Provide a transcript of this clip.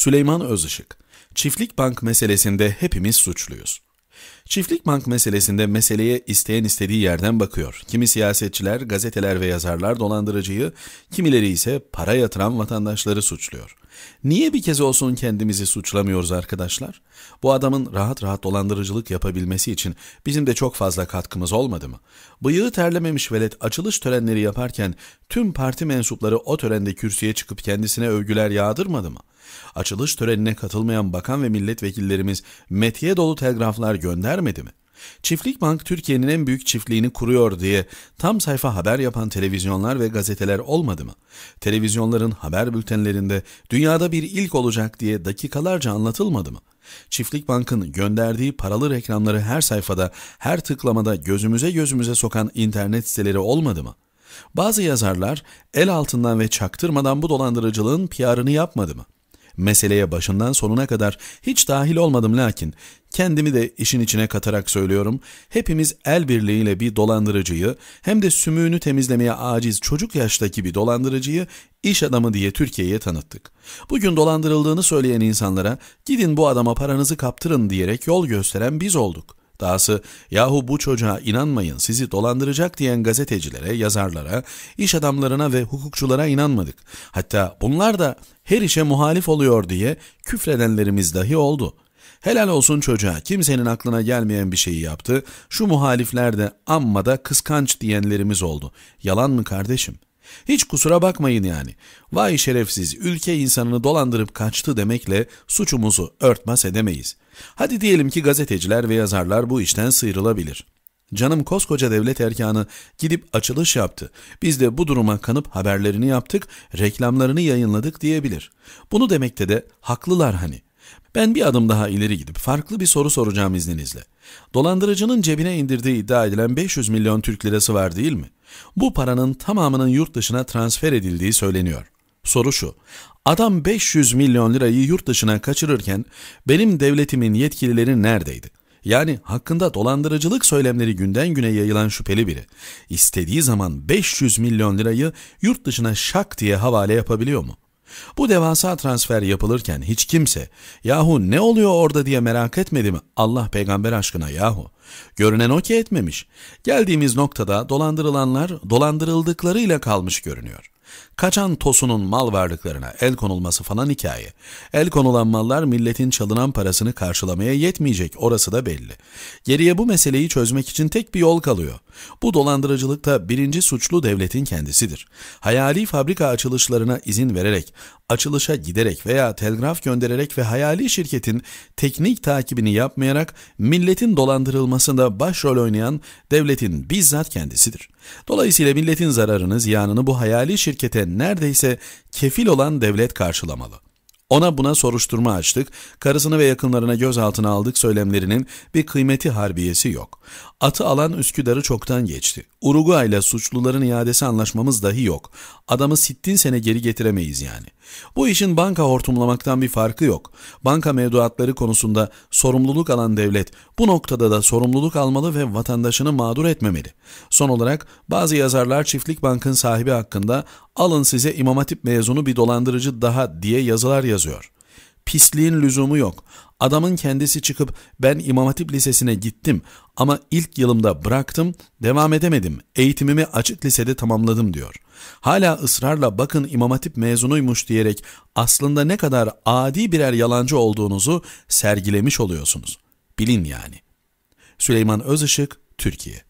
Süleyman Özışık, Çiftlik Bank meselesinde hepimiz suçluyuz. Çiftlik bank meselesinde meseleye isteyen istediği yerden bakıyor. Kimi siyasetçiler, gazeteler ve yazarlar dolandırıcıyı, kimileri ise para yatıran vatandaşları suçluyor. Niye bir kez olsun kendimizi suçlamıyoruz arkadaşlar? Bu adamın rahat rahat dolandırıcılık yapabilmesi için bizim de çok fazla katkımız olmadı mı? Bıyığı terlememiş velet açılış törenleri yaparken tüm parti mensupları o törende kürsüye çıkıp kendisine övgüler yağdırmadı mı? Açılış törenine katılmayan bakan ve milletvekillerimiz metiye dolu telgraflar göndermedi mi? Çiftlik Bank Türkiye'nin en büyük çiftliğini kuruyor diye tam sayfa haber yapan televizyonlar ve gazeteler olmadı mı? Televizyonların haber bültenlerinde dünyada bir ilk olacak diye dakikalarca anlatılmadı mı? Çiftlik Bank'ın gönderdiği paralı reklamları her sayfada, her tıklamada gözümüze gözümüze sokan internet siteleri olmadı mı? Bazı yazarlar el altından ve çaktırmadan bu dolandırıcılığın PR'ını yapmadı mı? Meseleye başından sonuna kadar hiç dahil olmadım lakin kendimi de işin içine katarak söylüyorum. Hepimiz el birliğiyle bir dolandırıcıyı hem de sümüğünü temizlemeye aciz çocuk yaştaki bir dolandırıcıyı iş adamı diye Türkiye'ye tanıttık. Bugün dolandırıldığını söyleyen insanlara gidin bu adama paranızı kaptırın diyerek yol gösteren biz olduk. Dahası yahu bu çocuğa inanmayın sizi dolandıracak diyen gazetecilere, yazarlara, iş adamlarına ve hukukçulara inanmadık. Hatta bunlar da her işe muhalif oluyor diye küfredenlerimiz dahi oldu. Helal olsun çocuğa kimsenin aklına gelmeyen bir şeyi yaptı. Şu muhalifler de amma da kıskanç diyenlerimiz oldu. Yalan mı kardeşim?'' Hiç kusura bakmayın yani. Vay şerefsiz ülke insanını dolandırıp kaçtı demekle suçumuzu örtmez edemeyiz. Hadi diyelim ki gazeteciler ve yazarlar bu işten sıyrılabilir. Canım koskoca devlet erkanı gidip açılış yaptı. Biz de bu duruma kanıp haberlerini yaptık, reklamlarını yayınladık diyebilir. Bunu demekte de haklılar hani. Ben bir adım daha ileri gidip farklı bir soru soracağım izninizle. Dolandırıcının cebine indirdiği iddia edilen 500 milyon Türk lirası var değil mi? Bu paranın tamamının yurt dışına transfer edildiği söyleniyor. Soru şu, adam 500 milyon lirayı yurt dışına kaçırırken benim devletimin yetkilileri neredeydi? Yani hakkında dolandırıcılık söylemleri günden güne yayılan şüpheli biri. İstediği zaman 500 milyon lirayı yurt dışına şak diye havale yapabiliyor mu? Bu devasa transfer yapılırken hiç kimse yahu ne oluyor orada diye merak etmedi mi Allah peygamber aşkına yahu. Görünen o ki etmemiş. Geldiğimiz noktada dolandırılanlar dolandırıldıklarıyla kalmış görünüyor. Kaçan tosunun mal varlıklarına el konulması falan hikaye. El konulan mallar milletin çalınan parasını karşılamaya yetmeyecek orası da belli. Geriye bu meseleyi çözmek için tek bir yol kalıyor. Bu dolandırıcılıkta birinci suçlu devletin kendisidir. Hayali fabrika açılışlarına izin vererek açılışa giderek veya telgraf göndererek ve hayali şirketin teknik takibini yapmayarak milletin dolandırılmasında başrol oynayan devletin bizzat kendisidir. Dolayısıyla milletin zararını, ziyanını bu hayali şirkete neredeyse kefil olan devlet karşılamalı. Ona buna soruşturma açtık, karısını ve yakınlarına gözaltına aldık söylemlerinin bir kıymeti harbiyesi yok. Atı alan Üsküdar'ı çoktan geçti. Uruguay ile suçluların iadesi anlaşmamız dahi yok. Adamı sittin sene geri getiremeyiz yani. Bu işin banka hortumlamaktan bir farkı yok. Banka mevduatları konusunda sorumluluk alan devlet bu noktada da sorumluluk almalı ve vatandaşını mağdur etmemeli. Son olarak bazı yazarlar Çiftlik Bank'ın sahibi hakkında alın size İmam Hatip mezunu bir dolandırıcı daha diye yazılar yazıyor yazıyor. Pisliğin lüzumu yok. Adamın kendisi çıkıp ben İmam Hatip Lisesi'ne gittim ama ilk yılımda bıraktım, devam edemedim, eğitimimi açık lisede tamamladım diyor. Hala ısrarla bakın İmam Hatip mezunuymuş diyerek aslında ne kadar adi birer yalancı olduğunuzu sergilemiş oluyorsunuz. Bilin yani. Süleyman Özışık, Türkiye